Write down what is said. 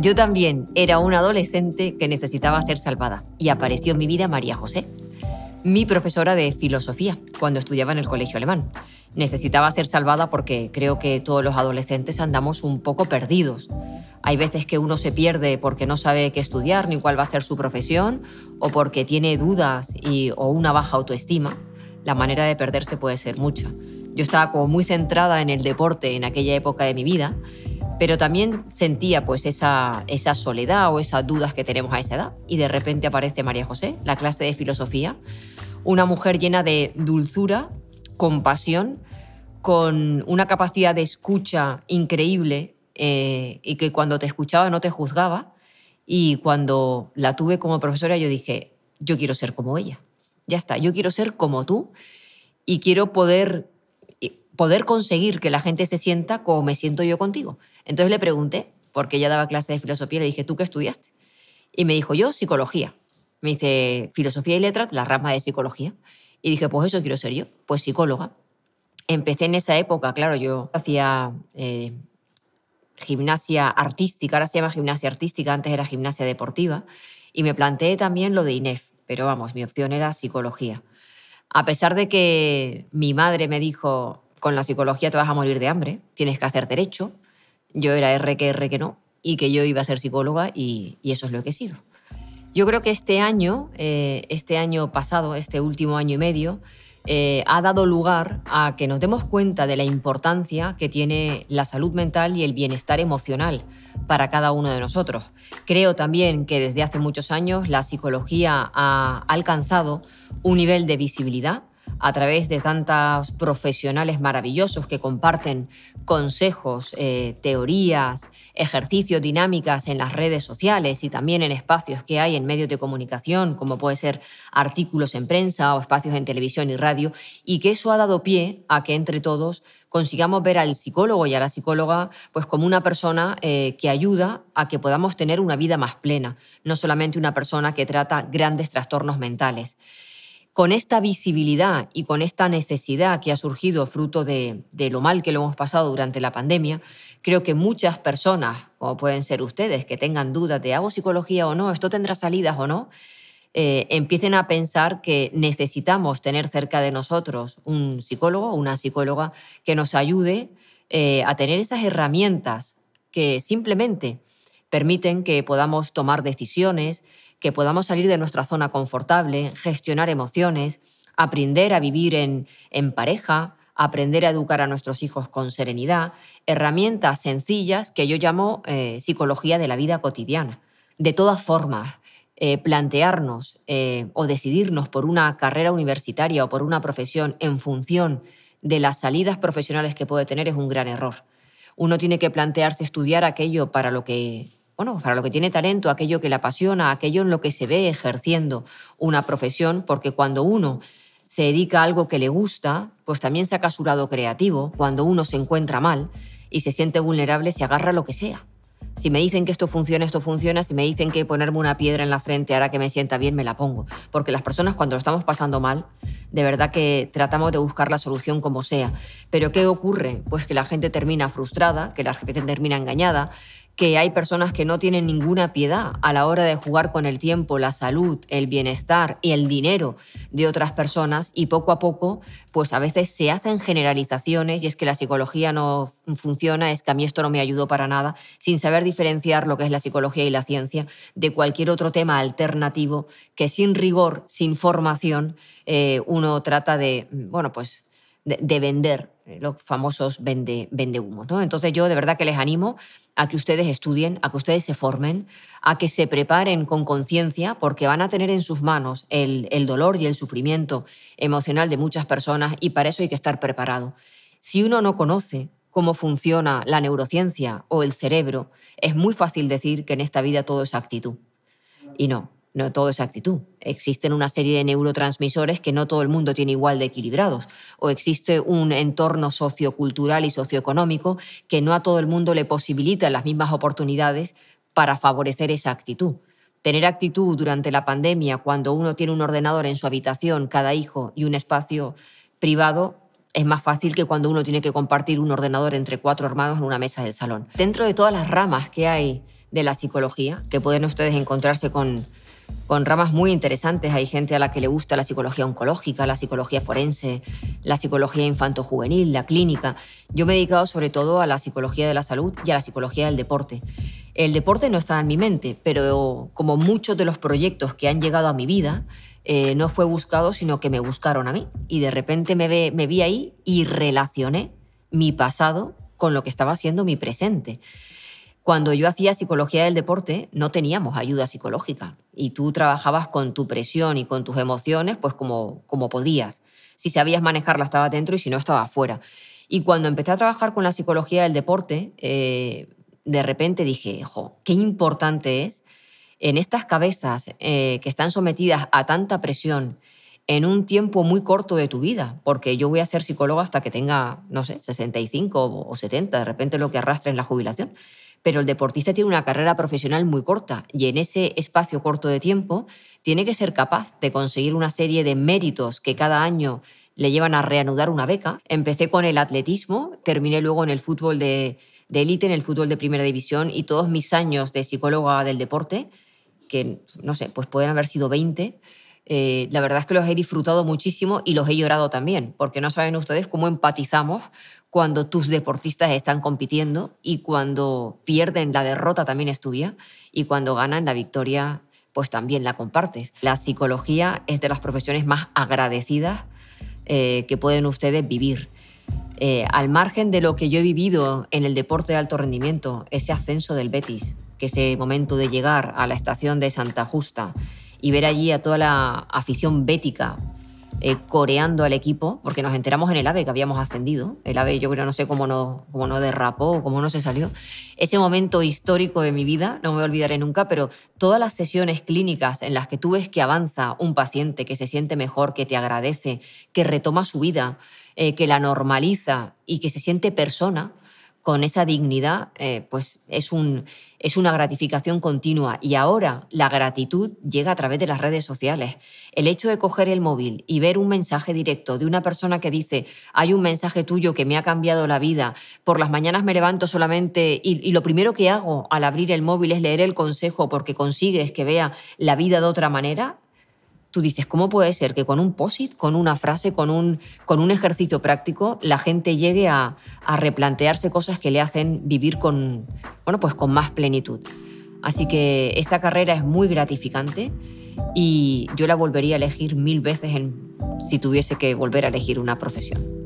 Yo también era una adolescente que necesitaba ser salvada y apareció en mi vida María José, mi profesora de filosofía cuando estudiaba en el colegio alemán. Necesitaba ser salvada porque creo que todos los adolescentes andamos un poco perdidos. Hay veces que uno se pierde porque no sabe qué estudiar ni cuál va a ser su profesión o porque tiene dudas o una baja autoestima. La manera de perderse puede ser mucha. Yo estaba como muy centrada en el deporte en aquella época de mi vida pero también sentía pues esa, esa soledad o esas dudas que tenemos a esa edad. Y de repente aparece María José, la clase de filosofía, una mujer llena de dulzura, compasión, con una capacidad de escucha increíble eh, y que cuando te escuchaba no te juzgaba. Y cuando la tuve como profesora yo dije, yo quiero ser como ella. Ya está, yo quiero ser como tú y quiero poder poder conseguir que la gente se sienta como me siento yo contigo. Entonces le pregunté, porque ella daba clases de filosofía, le dije, ¿tú qué estudiaste? Y me dijo, yo psicología. Me dice, filosofía y letras, la rama de psicología. Y dije, pues eso quiero ser yo, pues psicóloga. Empecé en esa época, claro, yo hacía eh, gimnasia artística, ahora se llama gimnasia artística, antes era gimnasia deportiva, y me planteé también lo de INEF, pero vamos, mi opción era psicología. A pesar de que mi madre me dijo, con la psicología te vas a morir de hambre, tienes que hacer derecho. Yo era R que R que no, y que yo iba a ser psicóloga y, eso es lo que he sido. Yo creo que este año, eh, este año pasado, este último año y medio, eh, ha dado lugar a que nos demos cuenta de la importancia que tiene la salud mental y el bienestar emocional para cada uno de nosotros. Creo también que desde hace muchos años la psicología ha alcanzado un nivel de visibilidad a través de tantos profesionales maravillosos que comparten consejos, eh, teorías, ejercicios, dinámicas en las redes sociales y también en espacios que hay en medios de comunicación, como puede ser artículos en prensa o espacios en televisión y radio, y que eso ha dado pie a que entre todos consigamos ver al psicólogo y a la psicóloga pues como una persona eh, que ayuda a que podamos tener una vida más plena, no solamente una persona que trata grandes trastornos mentales con esta visibilidad y con esta necesidad que ha surgido fruto de, lo mal que lo hemos pasado durante la pandemia, creo que muchas personas, como pueden ser ustedes, que tengan dudas de hago psicología o no, esto tendrá salidas o no, eh, empiecen a pensar que necesitamos tener cerca de nosotros un psicólogo o una psicóloga que nos ayude eh, a tener esas herramientas que simplemente permiten que podamos tomar decisiones, que podamos salir de nuestra zona confortable, gestionar emociones, aprender a vivir en, pareja, aprender a educar a nuestros hijos con serenidad, herramientas sencillas que yo llamo eh, psicología de la vida cotidiana. De todas formas, eh, plantearnos eh, o decidirnos por una carrera universitaria o por una profesión en función de las salidas profesionales que puede tener es un gran error. Uno tiene que plantearse estudiar aquello para lo que bueno, para lo que tiene talento, aquello que le apasiona, aquello en lo que se ve ejerciendo una profesión, porque cuando uno se dedica a algo que le gusta, pues también saca su lado creativo. Cuando uno se encuentra mal y se siente vulnerable, se agarra lo que sea. Si me dicen que esto funciona, esto funciona. Si me dicen que ponerme una piedra en la frente hará que me sienta bien, me la pongo. Porque las personas cuando lo estamos pasando mal, de verdad que tratamos de buscar la solución como sea. Pero ¿qué ocurre? Pues que la gente termina frustrada, que la gente termina engañada, que hay personas que no tienen ninguna piedad a la hora de jugar con el tiempo, la salud, el bienestar y el dinero de otras personas y poco a poco, pues a veces se hacen generalizaciones y es que la psicología no funciona, es que a mí esto no me ayudó para nada, sin saber diferenciar lo que es la psicología y la ciencia de cualquier otro tema alternativo que sin rigor, sin formación, eh, uno trata de, bueno, pues de vender eh, los famosos vende, vende Entonces yo de verdad que les animo a que ustedes estudien, a que ustedes se formen, a que se preparen con conciencia, porque van a tener en sus manos el, el, dolor y el sufrimiento emocional de muchas personas y para eso hay que estar preparado. Si uno no conoce cómo funciona la neurociencia o el cerebro, es muy fácil decir que en esta vida todo es actitud. Y no, no todo es actitud. Existen una serie de neurotransmisores que no todo el mundo tiene igual de equilibrados o existe un entorno sociocultural y socioeconómico que no a todo el mundo le posibilita las mismas oportunidades para favorecer esa actitud. Tener actitud durante la pandemia cuando uno tiene un ordenador en su habitación, cada hijo y un espacio privado es más fácil que cuando uno tiene que compartir un ordenador entre cuatro hermanos en una mesa del salón. Dentro de todas las ramas que hay de la psicología, que pueden ustedes encontrarse con con ramas muy interesantes. Hay gente a la que le gusta la psicología oncológica, la psicología forense, la psicología infanto-juvenil, la clínica. Yo me he dedicado sobre todo a la psicología de la salud y a la psicología del deporte. El deporte no estaba en mi mente, pero como muchos de los proyectos que han llegado a mi vida, eh, no fue buscado, sino que me buscaron a mí. Y de repente me, me vi ahí y relacioné mi pasado con lo que estaba haciendo mi presente. Cuando yo hacía psicología del deporte, no teníamos ayuda psicológica y tú trabajabas con tu presión y con tus emociones, pues como, como podías. Si sabías manejarla, estaba dentro y si no, estaba fuera. Y cuando empecé a trabajar con la psicología del deporte, eh, de repente dije, qué importante es en estas cabezas eh, que están sometidas a tanta presión en un tiempo muy corto de tu vida, porque yo voy a ser psicóloga hasta que tenga, no sé, 65 o 70, de repente lo que arrastre es la jubilación pero el deportista tiene una carrera profesional muy corta y en ese espacio corto de tiempo tiene que ser capaz de conseguir una serie de méritos que cada año le llevan a reanudar una beca. Empecé con el atletismo, terminé luego en el fútbol de élite, en el fútbol de primera división y todos mis años de psicóloga del deporte, que no sé, pues pueden haber sido 20. Eh, la verdad es que los he disfrutado muchísimo y los he llorado también, porque no saben ustedes cómo empatizamos cuando tus deportistas están compitiendo y cuando pierden la derrota también es tuya y cuando ganan la victoria pues también la compartes. La psicología es de las profesiones más agradecidas eh, que pueden ustedes vivir. Eh, al margen de lo que yo he vivido en el deporte de alto rendimiento, ese ascenso del Betis, que ese momento de llegar a la estación de Santa Justa y ver allí a toda la afición bética eh, coreando al equipo, porque nos enteramos en el AVE que habíamos ascendido. El AVE yo creo, no sé cómo no, cómo no derrapó, cómo no se salió. Ese momento histórico de mi vida, no me olvidaré nunca, pero todas las sesiones clínicas en las que tú ves que avanza un paciente, que se siente mejor, que te agradece, que retoma su vida, eh, que la normaliza y que se siente persona, con esa dignidad, eh, pues es, un, es una gratificación continua. Y ahora la gratitud llega a través de las redes sociales. El hecho de coger el móvil y ver un mensaje directo de una persona que dice, hay un mensaje tuyo que me ha cambiado la vida, por las mañanas me levanto solamente y, y lo primero que hago al abrir el móvil es leer el consejo porque consigues que vea la vida de otra manera, tú dices, ¿cómo puede ser que con un POSIT, con una frase, con un, ejercicio práctico, la gente llegue a, replantearse cosas que le hacen vivir con, bueno, pues con más plenitud? Así que esta carrera es muy gratificante y yo la volvería a elegir mil veces si tuviese que volver a elegir una profesión.